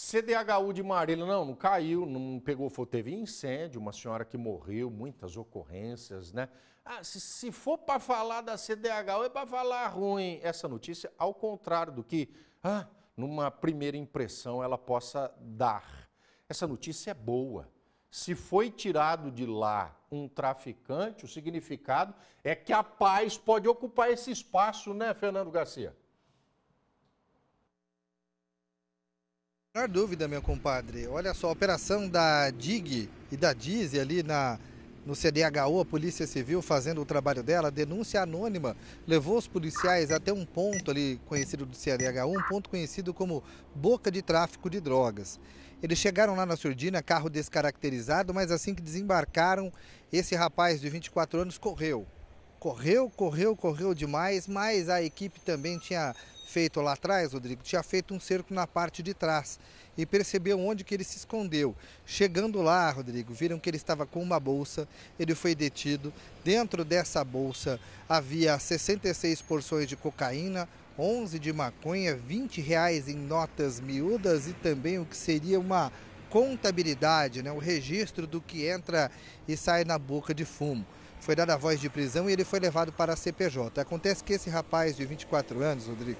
CDHU de Marília, não, não caiu, não pegou fogo. Teve incêndio, uma senhora que morreu, muitas ocorrências, né? Ah, se, se for para falar da CDHU, é para falar ruim. Essa notícia, ao contrário do que, ah, numa primeira impressão, ela possa dar. Essa notícia é boa. Se foi tirado de lá um traficante, o significado é que a paz pode ocupar esse espaço, né, Fernando Garcia? menor dúvida, meu compadre. Olha só, a operação da DIG e da DIZE ali na, no CDHU, a Polícia Civil fazendo o trabalho dela, denúncia anônima levou os policiais até um ponto ali conhecido do CDHU, um ponto conhecido como boca de tráfico de drogas. Eles chegaram lá na Surdina, carro descaracterizado, mas assim que desembarcaram, esse rapaz de 24 anos correu. Correu, correu, correu demais, mas a equipe também tinha feito lá atrás, Rodrigo, tinha feito um cerco na parte de trás e percebeu onde que ele se escondeu. Chegando lá, Rodrigo, viram que ele estava com uma bolsa, ele foi detido. Dentro dessa bolsa havia 66 porções de cocaína, 11 de maconha, 20 reais em notas miúdas e também o que seria uma contabilidade, né, o registro do que entra e sai na boca de fumo. Foi dada a voz de prisão e ele foi levado para a CPJ. Acontece que esse rapaz de 24 anos, Rodrigo,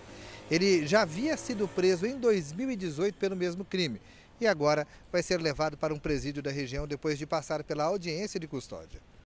ele já havia sido preso em 2018 pelo mesmo crime e agora vai ser levado para um presídio da região depois de passar pela audiência de custódia.